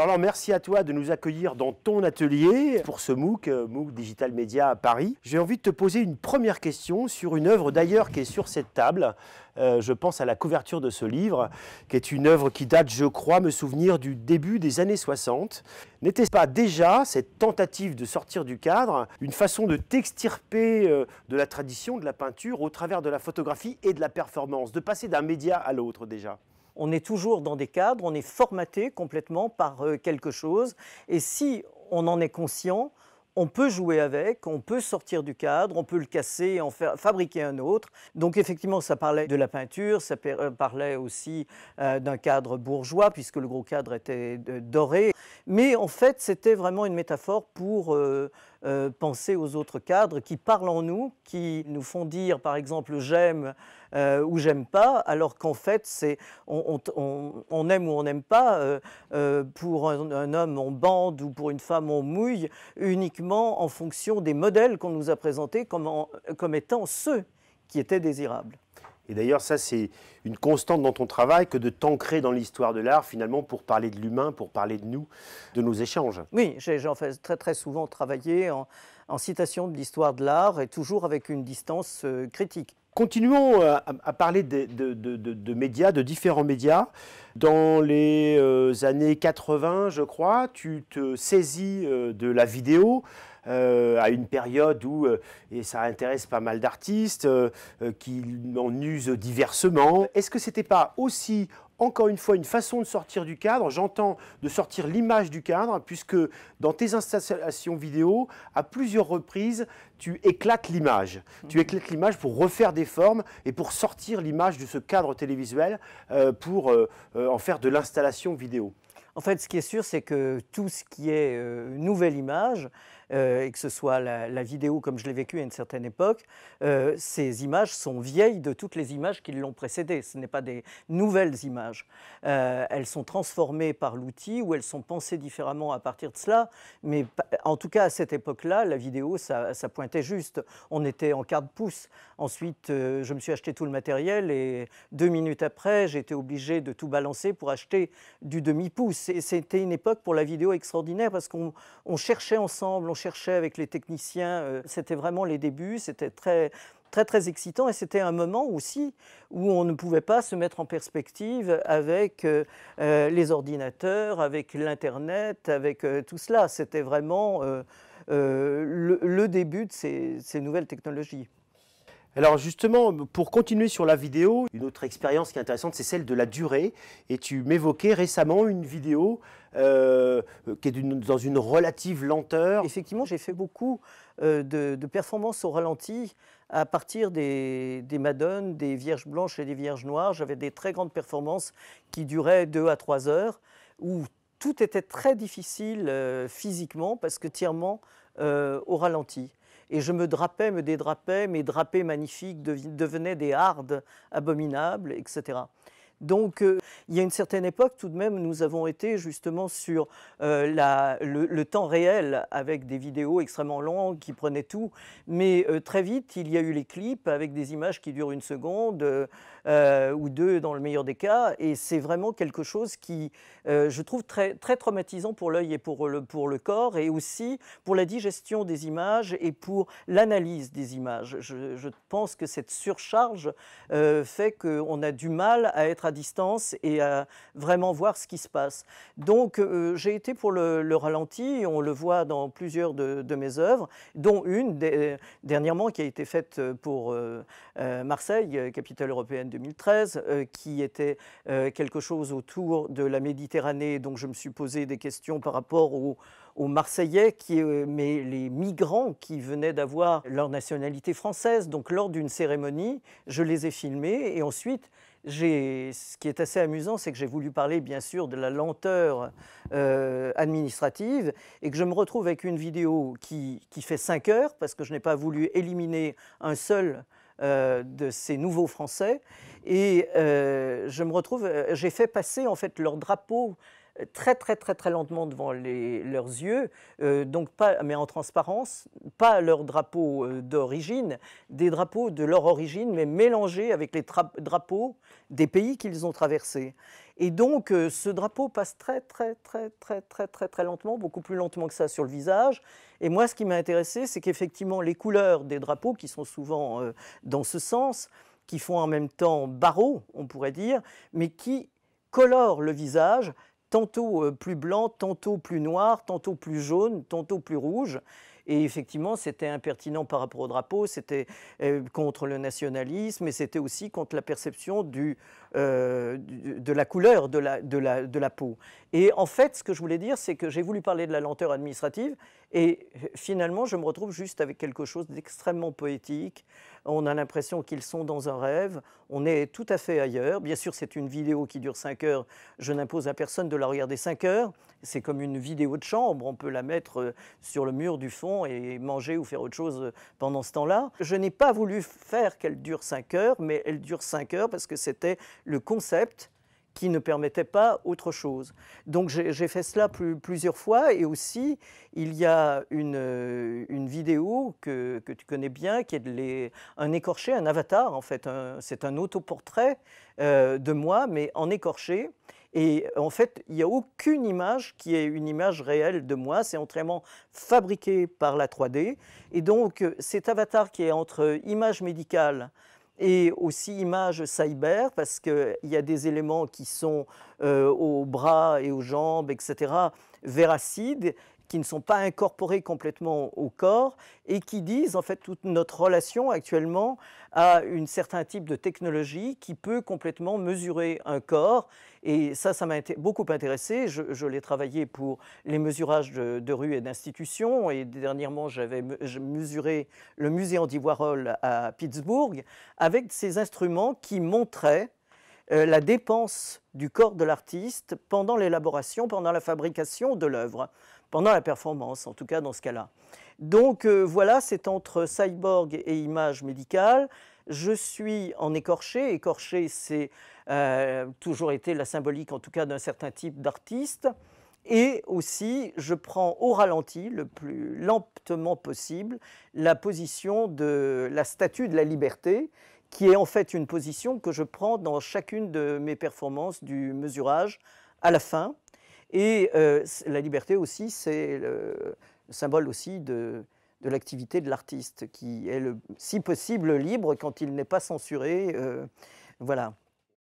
Alors merci à toi de nous accueillir dans ton atelier pour ce MOOC, euh, MOOC Digital Média à Paris. J'ai envie de te poser une première question sur une œuvre d'ailleurs qui est sur cette table. Euh, je pense à la couverture de ce livre, qui est une œuvre qui date, je crois, me souvenir du début des années 60. N'était-ce pas déjà cette tentative de sortir du cadre une façon de t'extirper euh, de la tradition de la peinture au travers de la photographie et de la performance, de passer d'un média à l'autre déjà on est toujours dans des cadres, on est formaté complètement par euh, quelque chose. Et si on en est conscient, on peut jouer avec, on peut sortir du cadre, on peut le casser et en fabriquer un autre. Donc effectivement, ça parlait de la peinture, ça euh, parlait aussi euh, d'un cadre bourgeois, puisque le gros cadre était doré. Mais en fait, c'était vraiment une métaphore pour euh, euh, penser aux autres cadres qui parlent en nous, qui nous font dire par exemple j'aime euh, ou j'aime pas, alors qu'en fait c'est on, aime ou on n'aime pas. pour un, homme on bande ou pour une femme on mouille uniquement en fonction des modèles qu'on nous a présentés comme étant ceux qui étaient désirables. Et d'ailleurs, ça, c'est une constante dans ton travail que de t'ancrer dans l'histoire de l'art, finalement, pour parler de l'humain, pour parler de nous, de nos échanges. Oui, j'ai fais très, très souvent travaillé en, citation de l'histoire de l'art et toujours avec une distance euh, critique. Continuons euh, à, parler de, médias, de différents médias. Dans les euh, années 80, je crois, tu te saisis de la vidéo euh, à une période où, euh, et ça intéresse pas mal d'artistes, euh, qui en usent diversement. Est-ce que c'était pas aussi encore une fois une façon de sortir du cadre. J'entends de sortir l'image du cadre, puisque dans tes installations vidéo, à plusieurs reprises, tu éclates l'image. Tu mhm. éclates l'image pour refaire des formes et pour sortir l'image de ce cadre télévisuel pour en faire de l'installation vidéo. En fait, ce qui est sûr, c'est que tout ce qui est nouvelle image, euh, et que ce soit la, vidéo comme je l'ai vécu à une certaine époque, euh, ces images sont vieilles de toutes les images qui l'ont précédée. Ce n'est pas des nouvelles images. Euh, elles sont transformées par l'outil ou elles sont pensées différemment à partir de cela. Mais en tout cas, à cette époque-là, la vidéo, ça, ça, pointait juste. On était en quart de pouce. Ensuite, je me suis acheté tout le matériel et deux minutes après, j'étais obligé de tout balancer pour acheter du demi-pouce. Et c'était une époque pour la vidéo extraordinaire parce qu'on cherchait ensemble, on cherchait avec les techniciens, euh, c'était vraiment les débuts, c'était très très excitant et c'était un moment aussi où on ne pouvait pas se mettre en perspective avec euh, euh, les ordinateurs, avec l'Internet, avec tout cela. C'était vraiment le, début de ces nouvelles technologies. Alors justement, pour continuer sur la vidéo, une autre expérience qui est intéressante, c'est celle de la durée. Et tu m'évoquais récemment une vidéo euh, qui est dans une relative lenteur. Effectivement, j'ai fait beaucoup euh, de, performances au ralenti à partir des, des, madones, des vierges blanches et des vierges noires. J'avais des très grandes performances qui duraient 2 à 3 heures, où tout était très difficile euh, physiquement, parce que tièrement au ralenti. Et je me drapais, me dédrapais, mes drapés magnifiques devenaient des hardes abominables, etc. Donc, euh, il y a une certaine époque, tout de même, nous avons été justement sur euh, le, temps réel avec des vidéos extrêmement longues qui prenaient tout. Mais euh, très vite, il y a eu les clips avec des images qui durent une seconde. Euh, ou deux dans le meilleur des cas. Et c'est vraiment quelque chose qui, euh, je trouve, très, très traumatisant pour l'œil et pour le, pour le corps, et aussi pour la digestion des images et pour l'analyse des images. Je, pense que cette surcharge euh, fait qu'on a du mal à être à distance et à vraiment voir ce qui se passe. Donc j'ai été pour le, ralenti, on le voit dans plusieurs de, de mes œuvres, dont une dernièrement qui a été faite pour Marseille, capitale européenne 2013, euh, qui était euh, quelque chose autour de la Méditerranée. Donc je me suis posé des questions par rapport aux, Marseillais, qui, euh, mais les migrants qui venaient d'avoir leur nationalité française. Donc lors d'une cérémonie, je les ai filmés et ensuite ce qui est assez amusant, c'est que j'ai voulu parler bien sûr de la lenteur administrative et que je me retrouve avec une vidéo qui, qui fait 5 heures parce que je n'ai pas voulu éliminer un seul euh, de ces nouveaux Français. Et euh, je me retrouve, euh, j'ai fait passer en fait leur drapeau euh, très très très très lentement devant les, leurs yeux, euh, donc pas, mais en transparence, pas leurs drapeaux euh, d'origine, des drapeaux de leur origine, mais mélangés avec les drapeaux des pays qu'ils ont traversés. Et donc ce drapeau passe très très très très très très très lentement, beaucoup plus lentement que ça sur le visage. Et moi ce qui m'a intéressé, c'est qu'effectivement les couleurs des drapeaux, qui sont souvent dans ce sens, qui font en même temps barreaux, on pourrait dire, mais qui colorent le visage tantôt euh, plus blanc, tantôt plus noir, tantôt plus jaune, tantôt plus rouge. Et effectivement, c'était impertinent par rapport au drapeau, c'était euh, contre le nationalisme et c'était aussi contre la perception euh, de la couleur de la peau. Et en fait, ce que je voulais dire, c'est que j'ai voulu parler de la lenteur administrative et finalement, je me retrouve juste avec quelque chose d'extrêmement poétique, on a l'impression qu'ils sont dans un rêve, on est tout à fait ailleurs. Bien sûr, c'est une vidéo qui dure 5 heures, je n'impose à personne de la regarder 5 heures, c'est comme une vidéo de chambre, on peut la mettre euh, sur le mur du fond et manger ou faire autre chose euh, pendant ce temps-là. Je n'ai pas voulu faire qu'elle dure 5 heures, mais elle dure 5 heures parce que c'était le concept qui ne permettait pas autre chose. Donc j'ai fait cela plusieurs fois et aussi il y a une, euh, vidéo que, tu connais bien qui est un écorché, un avatar en fait, c'est un autoportrait euh, de moi mais en écorché. Et en fait, il n'y a aucune image qui est une image réelle de moi. C'est entièrement fabriqué par la 3D. Et donc, cet avatar qui est entre image médicale et aussi image cyber, parce qu'il y a des éléments qui sont euh, aux bras et aux jambes, etc., véracides, qui ne sont pas incorporés complètement au corps et qui disent en fait toute notre relation actuellement à un certain type de technologie qui peut complètement mesurer un corps et ça, ça m'a beaucoup intéressé. Je, l'ai travaillé pour les mesurages de, de rues et d'institutions. Et dernièrement, j'avais mesuré le musée Andy Warhol à Pittsburgh avec ces instruments qui montraient euh, la dépense du corps de l'artiste pendant l'élaboration, pendant la fabrication de l'œuvre, pendant la performance, en tout cas dans ce cas-là. Donc euh, voilà, c'est entre cyborg et image médicale. Je suis en écorché. Écorché, c'est euh, toujours été la symbolique, en tout cas, d'un certain type d'artiste. Et aussi, je prends au ralenti, le plus lentement possible, la position de la statue de la liberté, qui est en fait une position que je prends dans chacune de mes performances du mesurage à la fin. Et euh, la liberté aussi, c'est le symbole aussi de, de l'activité de l'artiste, qui est, le, si possible, libre quand il n'est pas censuré. Euh, voilà.